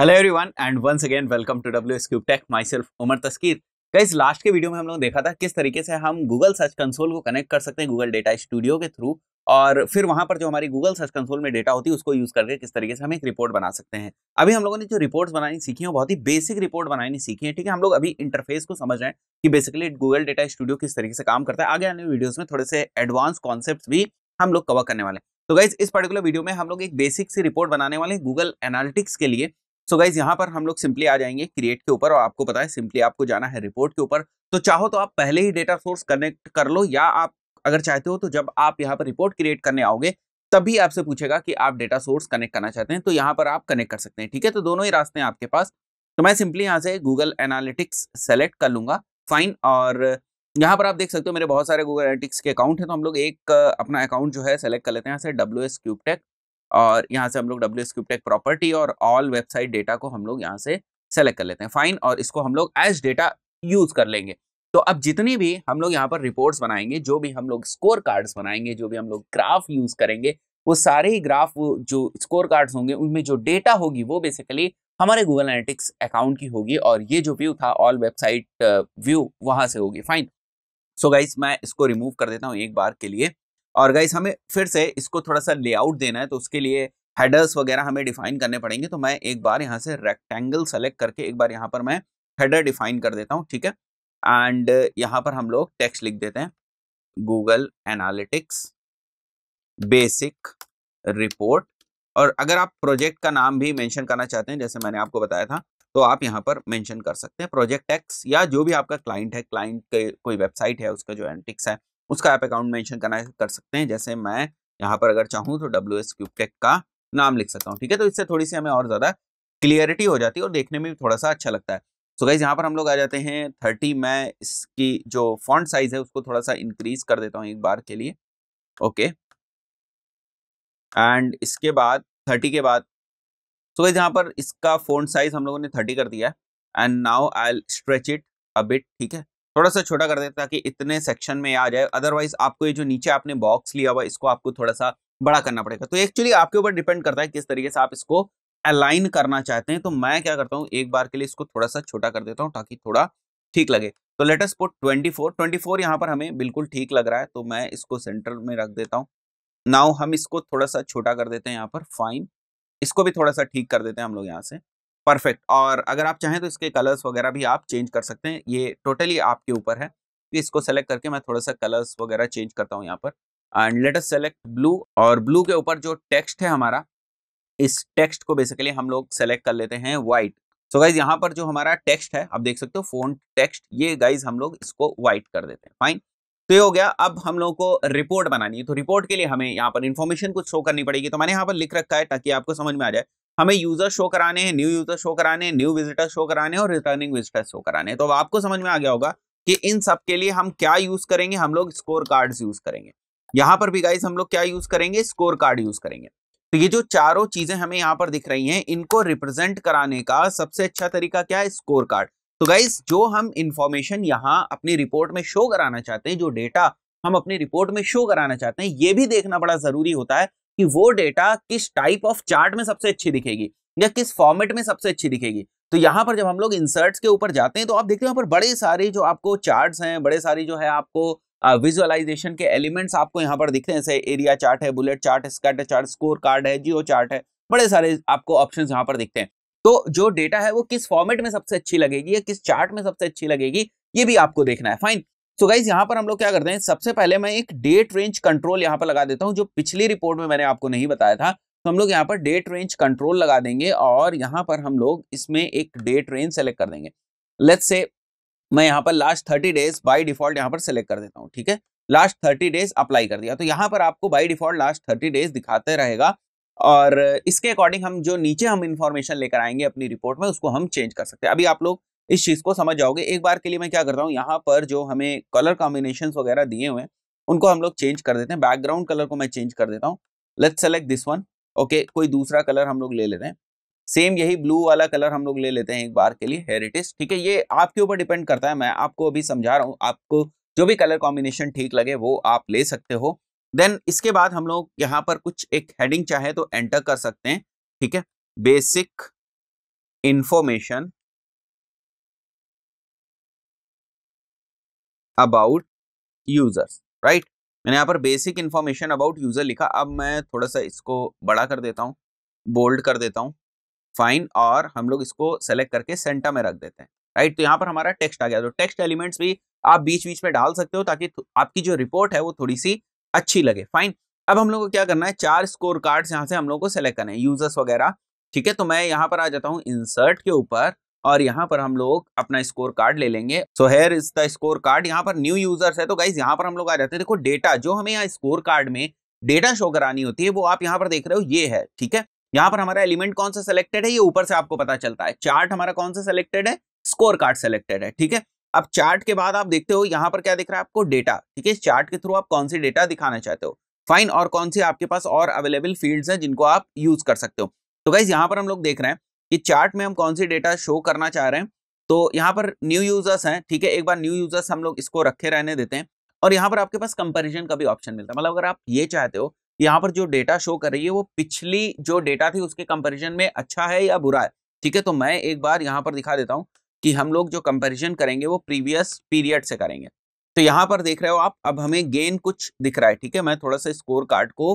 Hello everyone and once again welcome to W S take my self Umar तस्कीर कई last के video में हम लोग देखा था किस तरीके से हम गूगल सर्च कंसोल को कनेक्ट कर सकते हैं गूगल डेटा स्टूडियो के थ्रू और फिर वहां पर जो हमारी गूगल सर्च कंसोल में डेटा होती है उसको यूज करके किस तरीके से हम एक रिपोर्ट बना सकते हैं अभी हम लोगों ने जो रिपोर्ट्स बनानी सीखी है बहुत ही बेसिक रिपोर्ट बनानी सीखी है ठीक है हम लोग अभी इंटरफेस को समझ रहे हैं कि बेसिकली गूगल डेटा स्टूडियो किस तरीके से काम करता है आगे आने वीडियोज में थोड़े से एडवांस कॉन्सेप्ट भी हम लोग कवर करने वाले हैं तो गाइज इस पर्टिकुलर वीडियो में हम लोग एक बेसिक सी रिपोर्ट बनाने वाले हैं गूगल एनालिटिक्स के लिए सो गाइज यहाँ पर हम लोग सिंपली आ जाएंगे क्रिएट के ऊपर और आपको पता है सिंपली आपको जाना है रिपोर्ट के ऊपर तो चाहो तो आप पहले ही डेटा सोर्स कनेक्ट कर लो या आप अगर चाहते हो तो जब आप यहाँ पर रिपोर्ट क्रिएट करने आओगे तभी आपसे पूछेगा कि आप डेटा सोर्स कनेक्ट करना चाहते हैं तो यहाँ पर आप कनेक्ट कर सकते हैं ठीक है तो दोनों ही रास्ते हैं आपके पास तो मैं सिंपली यहाँ से गूगल एनालिटिक्स सेलेक्ट कर लूंगा फाइन और यहाँ पर आप देख सकते हो मेरे बहुत सारे गूगल एनालिटिक्स के अकाउंट हैं तो हम लोग एक अपना अकाउंट जो है सेलेक्ट कर लेते हैं यहाँ से डब्ल्यू एस क्यूब और यहाँ से हम लोग डब्ल्यू स्क्यूबटेक प्रॉपर्टी और ऑल वेबसाइट डेटा को हम लोग यहाँ से सेलेक्ट कर लेते हैं फाइन और इसको हम लोग एज डेटा यूज कर लेंगे तो अब जितनी भी हम लोग यहाँ पर रिपोर्ट्स बनाएंगे जो भी हम लोग स्कोर कार्ड्स बनाएंगे जो भी हम लोग ग्राफ यूज करेंगे वो सारे ही ग्राफ वो जो स्कोर कार्ड्स होंगे उनमें जो डेटा होगी वो बेसिकली हमारे गूगल एनालिटिक्स अकाउंट की होगी और ये जो व्यू था ऑल वेबसाइट व्यू वहाँ से होगी फाइन सो गाइस मैं इसको रिमूव कर देता हूँ एक बार के लिए और गाइस हमें फिर से इसको थोड़ा सा लेआउट देना है तो उसके लिए हेडर्स वगैरह हमें डिफाइन करने पड़ेंगे तो मैं एक बार यहाँ से रेक्टेंगल सेलेक्ट करके एक बार यहाँ पर मैं हेडर डिफाइन कर देता हूँ ठीक है एंड यहाँ पर हम लोग टेक्स्ट लिख देते हैं गूगल एनालिटिक्स बेसिक रिपोर्ट और अगर आप प्रोजेक्ट का नाम भी मेंशन करना चाहते हैं जैसे मैंने आपको बताया था तो आप यहाँ पर मेंशन कर सकते हैं प्रोजेक्ट एक्स या जो भी आपका क्लाइंट है क्लाइंट के कोई वेबसाइट है उसका जो एनालिटिक्स है उसका आप अकाउंट मेंशन करना कर सकते हैं जैसे मैं यहाँ पर अगर चाहूँ तो डब्ल्यू एस क्यूबटेक का नाम लिख सकता हूँ ठीक है तो इससे थोड़ी सी हमें और ज़्यादा क्लियरिटी हो जाती है और देखने में भी थोड़ा सा अच्छा लगता है सो so गाइज यहाँ पर हम लोग आ जाते हैं थर्टी मैं इसकी जो फॉन्ट साइज है उसको थोड़ा सा इंक्रीज कर देता हूँ एक बार के लिए ओके okay. एंड इसके बाद थर्टी के बाद सो गाइज यहाँ पर इसका फोन साइज हम लोगों ने थर्टी कर दिया है and now I stretch it a bit ठीक है थोड़ा सा छोटा कर देते ताकि इतने सेक्शन में आ जाए अदरवाइज आपको ये जो नीचे आपने बॉक्स लिया हुआ इसको आपको थोड़ा सा बड़ा करना पड़ेगा तो एक्चुअली आपके ऊपर डिपेंड करता है किस तरीके से आप इसको अलाइन करना चाहते हैं तो मैं क्या करता हूँ एक बार के लिए इसको थोड़ा सा छोटा कर देता हूँ ताकि थोड़ा ठीक लगे तो लेटस पुट ट्वेंटी फोर यहाँ पर हमें बिल्कुल ठीक लग रहा है तो मैं इसको सेंटर में रख देता हूँ नाउ हम इसको थोड़ा सा छोटा कर देते हैं यहाँ पर फाइन इसको भी थोड़ा सा ठीक कर देते हैं हम लोग यहाँ से परफेक्ट और अगर आप चाहें तो इसके कलर्स वगैरह भी आप चेंज कर सकते हैं ये टोटली आपके ऊपर है इसको सेलेक्ट करके मैं थोड़ा सा कलर्स वगैरह चेंज करता हूँ यहाँ पर and let us select blue और ब्लू के ऊपर जो टेक्स्ट है हमारा इस टेक्स्ट को बेसिकली हम लोग सेलेक्ट कर लेते हैं वाइट सो गाइज यहाँ पर जो हमारा टेक्स्ट है आप देख सकते हो फोन टेक्स्ट ये गाइज हम लोग इसको वाइट कर देते हैं फाइन तो ये हो गया अब हम लोगों को रिपोर्ट बनानी है तो रिपोर्ट के लिए हमें यहाँ पर इन्फॉर्मेशन कुछ शो करनी पड़ेगी तो मैंने यहाँ पर लिख रखा है ताकि आपको समझ में आ जाए हमें यूजर शो कराने हैं न्यू यूजर शो कराने हैं न्यू विजिटर शो कराने और रिटर्निंग विजिटर शो कराने तो आपको समझ में आ गया होगा कि इन सब के लिए हम क्या यूज करेंगे हम लोग स्कोर कार्ड यूज करेंगे यहाँ पर भी गाइज हम लोग क्या यूज करेंगे स्कोर कार्ड यूज करेंगे तो ये जो चारों चीजें हमें यहाँ पर दिख रही हैं इनको रिप्रेजेंट कराने का सबसे अच्छा तरीका क्या है स्कोर कार्ड तो गाइज जो हम इंफॉर्मेशन यहाँ अपनी रिपोर्ट में शो कराना चाहते हैं जो डेटा हम अपनी रिपोर्ट में शो कराना चाहते हैं ये भी देखना बड़ा जरूरी होता है कि वो डेटा किस टाइप ऑफ चार्ट में सबसे अच्छी दिखेगी या किस फॉर्मेट में सबसे अच्छी दिखेगी तो यहाँ पर जब हम लोग इंसर्ट्स के ऊपर जाते हैं तो आप देखते हैं यहाँ पर बड़े सारे जो आपको चार्ट्स हैं बड़े सारी जो है आपको विजुअलाइजेशन के एलिमेंट्स आपको यहाँ पर दिखते हैं जैसे एरिया चार्ट है bullet chart scatter chart score card है जियो चार्ट है बड़े सारे आपको ऑप्शन यहाँ पर दिखते हैं तो जो डेटा है वो किस फॉर्मेट में सबसे अच्छी लगेगी या किस चार्ट में सबसे अच्छी लगेगी ये भी आपको देखना है फाइन सो गाइज यहाँ पर हम लोग क्या करते हैं सबसे पहले मैं एक डेट रेंज कंट्रोल यहाँ पर लगा देता हूँ जो पिछली रिपोर्ट में मैंने आपको नहीं बताया था तो हम लोग यहाँ पर डेट रेंज कंट्रोल लगा देंगे और यहाँ पर हम लोग इसमें एक डेट रेंज सेलेक्ट कर देंगे लेट्स से मैं यहाँ पर last thirty days by default यहाँ पर सेलेक्ट कर देता हूँ ठीक है लास्ट थर्टी डेज अप्लाई कर दिया तो यहाँ पर आपको by default last thirty days दिखाते रहेगा और इसके अकॉर्डिंग हम जो नीचे हम इन्फॉर्मेशन लेकर आएंगे अपनी रिपोर्ट में उसको हम चेंज कर सकते हैं अभी आप लोग इस चीज़ को समझ जाओगे एक बार के लिए मैं क्या करता हूँ यहाँ पर जो हमें कलर कॉम्बिनेशन वगैरह दिए हुए हैं उनको हम लोग चेंज कर देते हैं बैकग्राउंड कलर को मैं चेंज कर देता हूँ let's select this one okay कोई दूसरा कलर हम लोग ले लेते हैं सेम यही ब्लू वाला कलर हम लोग ले लेते हैं एक बार के लिए हेरिटेज ठीक है ये आपके ऊपर डिपेंड करता है मैं आपको अभी समझा रहा हूँ आपको जो भी कलर कॉम्बिनेशन ठीक लगे वो आप ले सकते हो देन इसके बाद हम लोग यहाँ पर कुछ एक हेडिंग चाहे तो एंटर कर सकते हैं ठीक है basic information about users right मैंने यहाँ पर बेसिक इंफॉर्मेशन अबाउट यूजर लिखा अब मैं थोड़ा सा इसको बड़ा कर देता हूँ बोल्ड कर देता हूँ फाइन और हम लोग इसको सेलेक्ट करके सेंटर में रख देते हैं राइट तो यहाँ पर हमारा टेक्स्ट आ गया तो टेक्स्ट एलिमेंट्स भी आप बीच बीच में डाल सकते हो ताकि आपकी जो रिपोर्ट है वो थोड़ी सी अच्छी लगे फाइन अब हम लोग को क्या करना है चार स्कोर कार्ड यहाँ से हम लोग को सेलेक्ट करना है यूजर्स वगैरह ठीक है तो मैं यहाँ पर आ जाता हूँ इंसर्ट के ऊपर और यहाँ पर हम लोग अपना स्कोर कार्ड ले लेंगे so here is the score card यहाँ पर न्यू यूजर्स है तो गाइज यहाँ पर हम लोग आ जाते हैं देखो डेटा जो हमें यहाँ स्कोर कार्ड में डेटा शो करानी होती है वो आप यहाँ पर देख रहे हो ये है ठीक है यहाँ पर हमारा एलिमेंट कौन सा सेलेक्टेड है ये ऊपर से आपको पता चलता है चार्ट हमारा कौन सा सेलेक्टेड है स्कोर कार्ड सेलेक्टेड है ठीक है अब चार्ट के बाद आप देखते हो यहाँ पर क्या दिख रहा है आपको डेटा ठीक है चार्ट के थ्रू आप कौन सी डेटा दिखाना चाहते हो फाइन और कौन सी आपके पास और अवेलेबल फील्ड्स हैं जिनको आप यूज कर सकते हो तो गाइज यहाँ पर हम लोग देख रहे हैं कि चार्ट में हम कौन सी डेटा शो करना चाह रहे हैं तो यहाँ पर न्यू यूजर्स हैं ठीक है एक बार न्यू यूजर्स हम लोग इसको रखे रहने देते हैं और यहाँ पर आपके पास कंपेरिजन का भी ऑप्शन मिलता है मतलब अगर आप ये चाहते हो यहाँ पर जो डेटा शो कर रही है वो पिछली जो डेटा थी उसके कंपेरिजन में अच्छा है या बुरा है ठीक है तो मैं एक बार यहाँ पर दिखा देता हूँ कि हम लोग जो कंपेरिजन करेंगे वो प्रीवियस पीरियड से करेंगे तो यहाँ पर देख रहे हो आप अब हमें गेन कुछ दिख रहा है ठीक है मैं थोड़ा सा स्कोर कार्ड को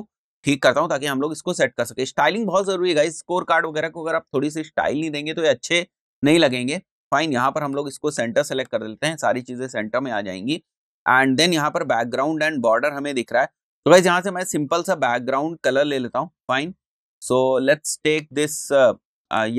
ठीक करता हूँ ताकि हम लोग इसको सेट कर सके स्टाइलिंग बहुत जरूरी है स्कोर कार्ड वगैरह को अगर आप थोड़ी सी स्टाइल नहीं देंगे तो ये अच्छे नहीं लगेंगे फाइन यहाँ पर हम लोग इसको सेंटर सेलेक्ट कर देते हैं सारी चीज़ें सेंटर में आ जाएंगी एंड देन यहाँ पर बैकग्राउंड एंड बॉर्डर हमें दिख रहा है तो गाइज यहाँ से मैं सिंपल सा बैकग्राउंड कलर ले लेता हूँ fine so let's take this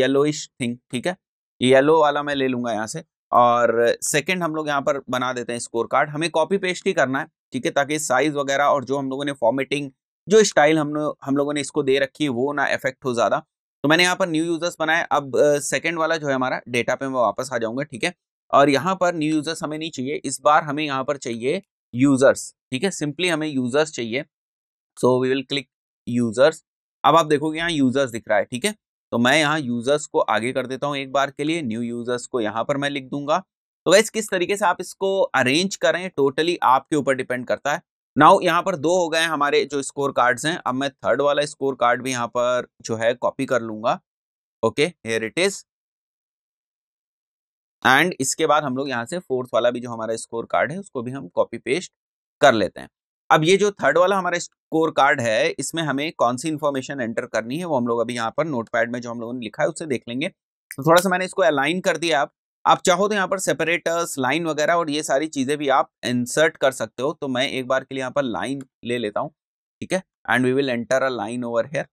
yellowish thing ठीक है येलो वाला मैं ले लूंगा यहाँ से और सेकंड हम लोग यहाँ पर बना देते हैं स्कोर कार्ड हमें कॉपी पेस्ट ही करना है ठीक है ताकि साइज वगैरह और जो हम लोगों ने फॉर्मेटिंग जो स्टाइल हम हम लोगों ने इसको दे रखी है वो ना इफेक्ट हो ज़्यादा तो मैंने यहाँ पर न्यू यूज़र्स बनाए अब सेकेंड वाला जो है हमारा डेटा पे मैं वापस आ जाऊँगा ठीक है और यहाँ पर न्यू यूज़र्स हमें नहीं चाहिए इस बार हमें यहाँ पर चाहिए यूज़र्स ठीक है सिंपली हमें यूज़र्स चाहिए so we will click users अब आप देखोगे यहाँ यूज़र्स दिख रहा है ठीक है तो मैं यहाँ यूजर्स को आगे कर देता हूँ एक बार के लिए न्यू यूजर्स को यहाँ पर मैं लिख दूंगा तो वैसे किस तरीके से आप इसको अरेंज करें टोटली आपके ऊपर डिपेंड करता है नाउ यहाँ पर दो हो गए हमारे जो स्कोर कार्ड्स हैं अब मैं थर्ड वाला स्कोर कार्ड भी यहाँ पर जो है कॉपी कर लूंगा okay here it is and इसके बाद हम लोग यहाँ से फोर्थ वाला भी जो हमारा स्कोर कार्ड है उसको भी हम कॉपी पेस्ट कर लेते हैं अब ये जो थर्ड वाला हमारा स्कोर कार्ड है इसमें हमें कौन सी इन्फॉर्मेशन एंटर करनी है वो हम लोग अभी यहाँ पर नोटपैड में जो हम लोगों ने लिखा है उससे देख लेंगे तो थोड़ा सा मैंने इसको अलाइन कर दिया आप आप चाहो तो यहाँ पर सेपरेटर्स लाइन वगैरह और ये सारी चीज़ें भी आप इंसर्ट कर सकते हो तो मैं एक बार के लिए यहाँ पर लाइन ले लेता हूँ ठीक है and we will enter a line over here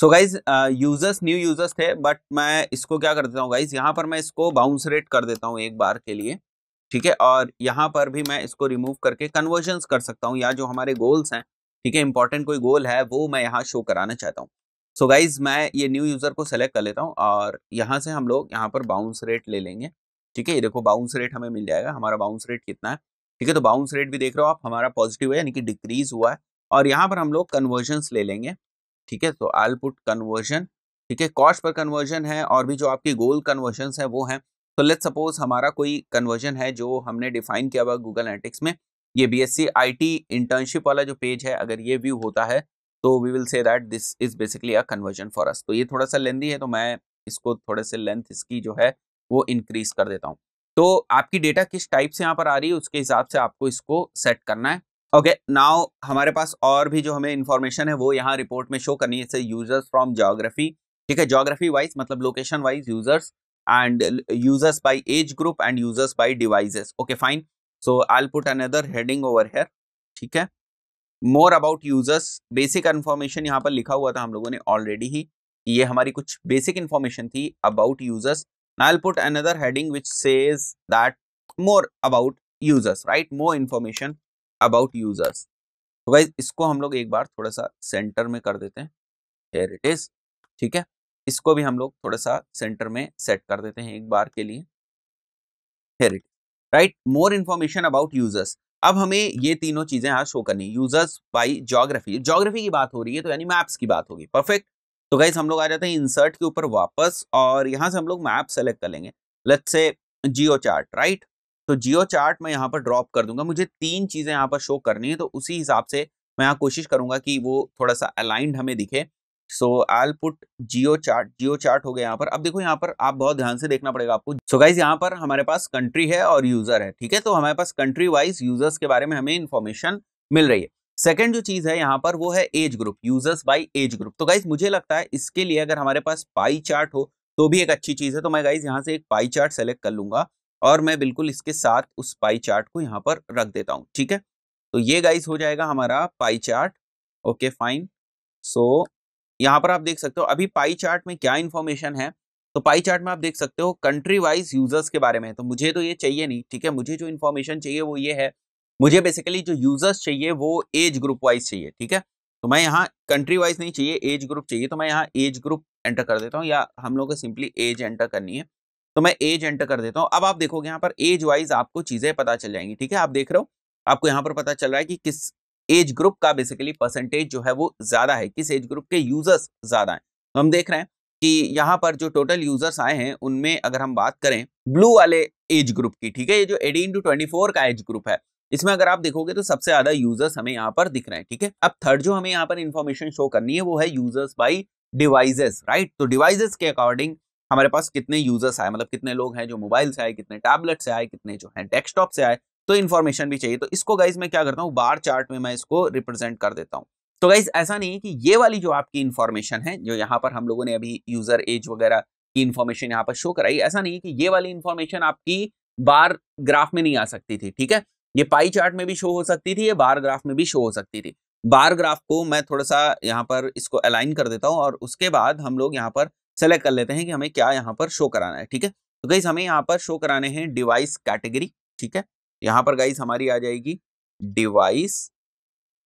so guys users new users थे बट मैं इसको क्या कर देता हूँ गाइज यहाँ पर मैं इसको बाउंस रेट कर देता हूँ एक बार के लिए ठीक है और यहाँ पर भी मैं इसको रिमूव करके कन्वर्जन्स कर सकता हूँ या जो हमारे गोल्स हैं ठीक है इंपॉर्टेंट कोई गोल है वो मैं यहाँ शो कराना चाहता हूँ सो गाइज मैं ये न्यू यूज़र को सेलेक्ट कर लेता हूँ और यहाँ से हम लोग यहाँ पर बाउंस रेट ले लेंगे ठीक है ये देखो बाउंस रेट हमें मिल जाएगा हमारा बाउंस रेट कितना है ठीक है तो बाउंस रेट भी देख रहे हो आप हमारा पॉजिटिव है यानी कि डिक्रीज हुआ है और यहाँ पर हम लोग कन्वर्जन्स ले लेंगे ठीक है तो आलपुट कन्वर्जन ठीक है कॉस्ट पर कन्वर्जन है और भी जो आपकी गोल कन्वर्जन है वो हैं तो लेट सपोज हमारा कोई कन्वर्जन है जो हमने डिफाइन किया हुआ गूगल एनालिटिक्स में ये B S C I T internship वाला जो पेज है अगर ये व्यू होता है तो we will say that this is basically a conversion for us तो ये थोड़ा सा लेंदी है तो मैं इसको थोड़े से लेंथ इसकी जो है वो इंक्रीज कर देता हूँ तो आपकी डेटा किस टाइप से यहाँ पर आ रही है उसके हिसाब से आपको इसको सेट करना है ओके okay, नाउ हमारे पास और भी जो हमें इन्फॉर्मेशन है वो यहाँ रिपोर्ट में शो करनी है जैसे यूजर्स फ्रॉम जोग्राफी ठीक है जोग्राफी वाइज मतलब location wise users and users by age group and users by devices okay fine so i'll put another heading over here theek hai more about users basic information yahan par likha hua tha hum logo ne already hi ye hamari kuch basic information thi about users now I'll put another heading which says that more about users, right? More information about users. तो so guys इसको हम लोग एक बार थोड़ा सा centre में कर देते हैं Here it is, ठीक है इसको भी हम लोग थोड़ा सा सेंटर में सेट कर देते हैं एक बार के लिए here right more information about users अब हमें ये तीनों चीजें आज शो करनी यूजर्स बाई जोग्राफी जोग्राफी की बात हो रही है तो यानी मैप्स की बात होगी परफेक्ट तो गाइज हम लोग आ जाते हैं इंसर्ट के ऊपर वापस और यहाँ से हम लोग मैप सेलेक्ट कर लेंगे लेट से जियो चार्ट राइट तो जियो चार्ट मैं यहाँ पर ड्रॉप कर दूंगा मुझे तीन चीज़ें यहाँ पर शो करनी है तो उसी हिसाब से मैं यहाँ कोशिश करूंगा कि वो थोड़ा सा अलाइंड हमें दिखे so I put geo chart geo chart हो गया यहाँ पर अब देखो यहाँ पर आप बहुत ध्यान से देखना पड़ेगा आपको सो गाइज यहाँ पर हमारे पास कंट्री है और यूजर है ठीक है तो हमारे पास कंट्री वाइज यूजर्स के बारे में हमें इन्फॉर्मेशन मिल रही है सेकेंड जो चीज है यहाँ पर वो है age group users by age group तो गाइज मुझे लगता है इसके लिए अगर हमारे पास पाई चार्ट हो तो भी एक अच्छी चीज है तो मैं गाइज यहाँ से एक पाई चार्ट सेलेक्ट कर लूंगा और मैं बिल्कुल इसके साथ उस पाई चार्ट को यहाँ पर रख देता हूँ ठीक है तो ये गाइज हो जाएगा हमारा pie chart okay fine so यहाँ पर आप देख सकते हो अभी पाई चार्ट में क्या इन्फॉर्मेशन है तो पाई चार्ट में आप देख सकते हो कंट्री वाइज यूजर्स के बारे में तो मुझे तो ये चाहिए नहीं ठीक है मुझे जो इन्फॉर्मेशन चाहिए वो ये है मुझे बेसिकली जो यूजर्स चाहिए वो एज ग्रुप वाइज चाहिए ठीक है तो मैं यहाँ कंट्री वाइज नहीं चाहिए एज ग्रुप चाहिए तो मैं यहाँ एज ग्रुप एंटर कर देता हूँ या हम लोग को सिंपली एज एंटर करनी है तो मैं एज एंटर कर देता हूँ अब आप देखोगे यहाँ पर एज वाइज आपको चीज़ें पता चल जाएंगी ठीक है आप देख रहे हो आपको यहाँ पर पता चल रहा है कि किस एज ग्रुप का बेसिकली परसेंटेज जो है वो ज़्यादा है किस एज ग्रुप के यूज़र्स ज़्यादा हैं तो हम देख रहे हैं कि यहाँ पर जो टोटल यूज़र्स आए हैं उनमें अगर हम बात करें ब्लू वाले एज ग्रुप की ठीक है ये जो एटीन टू ट्वेंटी फोर का एज ग्रुप है इसमें अगर आप देखोगे तो सबसे ज्यादा यूजर्स हमें यहाँ पर दिख रहे हैं ठीक है अब थर्ड जो हमें यहाँ पर इन्फॉर्मेशन शो करनी है वो है यूजर्स बाई डिवाइजेस राइट तो डिवाइजेस के अकॉर्डिंग हमारे पास कितने यूजर्स आए मतलब कितने लोग हैं जो मोबाइल से आए कितने टैबलेट से आए कितने जो हैं डेस्कटॉप से आए तो इन्फॉर्मेशन भी चाहिए तो इसको गाइज मैं क्या करता हूँ बार चार्ट में मैं इसको रिप्रेजेंट कर देता हूँ तो गाइज ऐसा नहीं है कि ये वाली जो आपकी इन्फॉर्मेशन है जो यहाँ पर हम लोगों ने अभी यूजर एज वगैरह की इन्फॉर्मेशन यहाँ पर शो कराई ऐसा नहीं है कि ये वाली इन्फॉर्मेशन आपकी बार ग्राफ में नहीं आ सकती थी ठीक है ये पाई चार्ट में भी शो हो सकती थी ये बार ग्राफ में भी शो हो सकती थी बार ग्राफ को मैं थोड़ा सा यहाँ पर इसको अलाइन कर देता हूँ और उसके बाद हम लोग यहाँ पर सेलेक्ट कर लेते हैं कि हमें क्या यहाँ पर शो कराना है ठीक है तो गाइज हमें यहाँ पर शो कराने हैं डिवाइस कैटेगरी ठीक है यहाँ पर गाइस हमारी आ जाएगी डिवाइस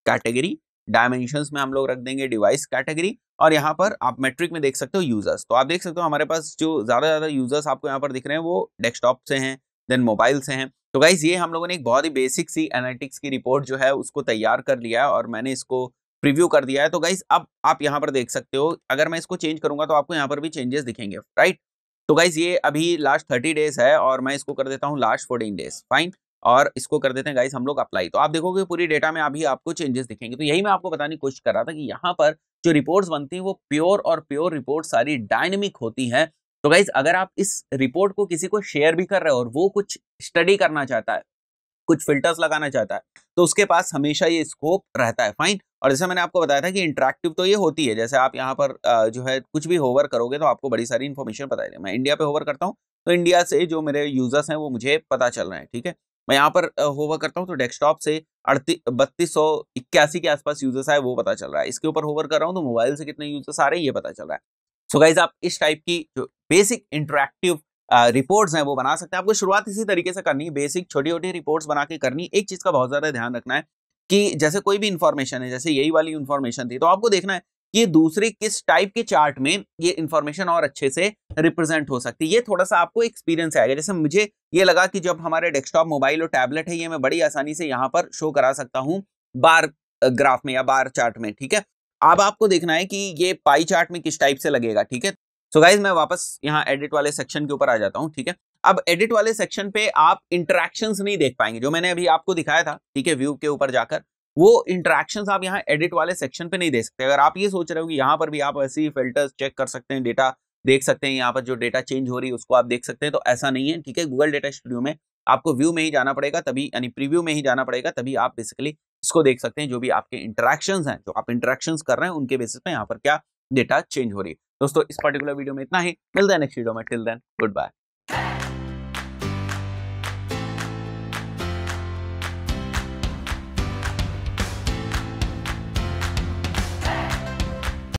कैटेगरी डायमेंशंस में हम लोग रख देंगे डिवाइस कैटेगरी और यहाँ पर आप मेट्रिक में देख सकते हो यूजर्स तो आप देख सकते हो हमारे पास जो ज़्यादा ज़्यादा यूजर्स आपको यहाँ पर दिख रहे हैं वो डेस्कटॉप से हैं देन मोबाइल से हैं तो गाइज ये हम लोगों ने एक बहुत ही बेसिक सी एनालिटिक्स की रिपोर्ट जो है उसको तैयार कर लिया है और मैंने इसको प्रीव्यू कर दिया है तो गाइज अब आप यहाँ पर देख सकते हो अगर मैं इसको चेंज करूंगा तो आपको यहाँ पर भी चेंजेस दिखेंगे राइट तो गाइज ये अभी लास्ट थर्टी डेज है और मैं इसको कर देता हूँ लास्ट फोर्टीन डेज फाइन और इसको कर देते हैं गाइस हम लोग अप्लाई तो आप देखोगे पूरी डेटा में अभी आपको चेंजेस दिखेंगे तो यही मैं आपको बताने की कोशिश कर रहा था कि यहाँ पर जो रिपोर्ट्स बनती हैं वो प्योर और प्योर रिपोर्ट सारी डायनेमिक होती हैं तो गाइज अगर आप इस रिपोर्ट को किसी को शेयर भी कर रहे हो और वो कुछ स्टडी करना चाहता है कुछ फिल्टर्स लगाना चाहता है तो उसके पास हमेशा ये स्कोप रहता है फाइन और जैसे मैंने आपको बताया था कि इंटरेक्टिव तो ये होती है जैसे आप यहाँ पर जो है कुछ भी होवर करोगे तो आपको बड़ी सारी इन्फॉर्मेशन बताएंगे मैं इंडिया पे होवर करता हूँ तो इंडिया से जो मेरे यूजर्स हैं वो मुझे पता चल रहे हैं ठीक है मैं यहाँ पर होवर करता हूँ तो डेस्कटॉप से अड़तीस बत्तीस सौ इक्यासी के आसपास यूजर्स आए वो पता चल रहा है इसके ऊपर होवर कर रहा हूँ तो मोबाइल से कितने यूजर्स आ रहे हैं ये पता चल रहा है सो so गाइज आप इस टाइप की जो बेसिक इंटरेक्टिव रिपोर्ट्स हैं वो बना सकते हैं आपको शुरुआत इसी तरीके से करनी है बेसिक छोटी छोटी रिपोर्ट्स बना के करनी एक चीज़ का बहुत ज़्यादा ध्यान रखना है कि जैसे कोई भी इन्फॉर्मेशन है जैसे यही वाली इन्फॉर्मेशन थी तो आपको देखना है कि दूसरे किस टाइप के चार्ट में ये इन्फॉर्मेशन और अच्छे से रिप्रेजेंट हो सकती है ये थोड़ा सा आपको एक्सपीरियंस आएगा जैसे मुझे ये लगा कि जब हमारे डेस्कटॉप मोबाइल और टैबलेट है ये मैं बड़ी आसानी से यहाँ पर शो करा सकता हूँ बार ग्राफ में या बार चार्ट में ठीक है अब आपको देखना है कि ये पाई चार्ट में किस टाइप से लगेगा ठीक है सो गाइज मैं वापस यहाँ एडिट वाले सेक्शन के ऊपर आ जाता हूँ ठीक है अब एडिट वाले सेक्शन पे आप इंटरेक्शंस नहीं देख पाएंगे जो मैंने अभी आपको दिखाया था ठीक है व्यू के ऊपर जाकर वो इंटरेक्शन आप यहाँ एडिट वाले सेक्शन पे नहीं दे सकते अगर आप ये सोच रहे हो कि यहाँ पर भी आप ऐसे ही फिल्टर्स चेक कर सकते हैं डेटा देख सकते हैं यहाँ पर जो डेटा चेंज हो रही है उसको आप देख सकते हैं तो ऐसा नहीं है ठीक है गूगल डेटा स्टूडियो में आपको व्यू में ही जाना पड़ेगा तभी यानी प्रीव्यू में ही जाना पड़ेगा तभी आप बेसिकली इसको देख सकते हैं जो भी आपके इंटरेक्शन हैं जो आप इंटरेक्शन कर रहे हैं उनके बेसिस पे यहाँ पर क्या डेटा चेंज हो रही है दोस्तों इस पर्टिकुलर वीडियो में इतना ही मिलता है नेक्स्ट वीडियो में टिल देन गुड बाय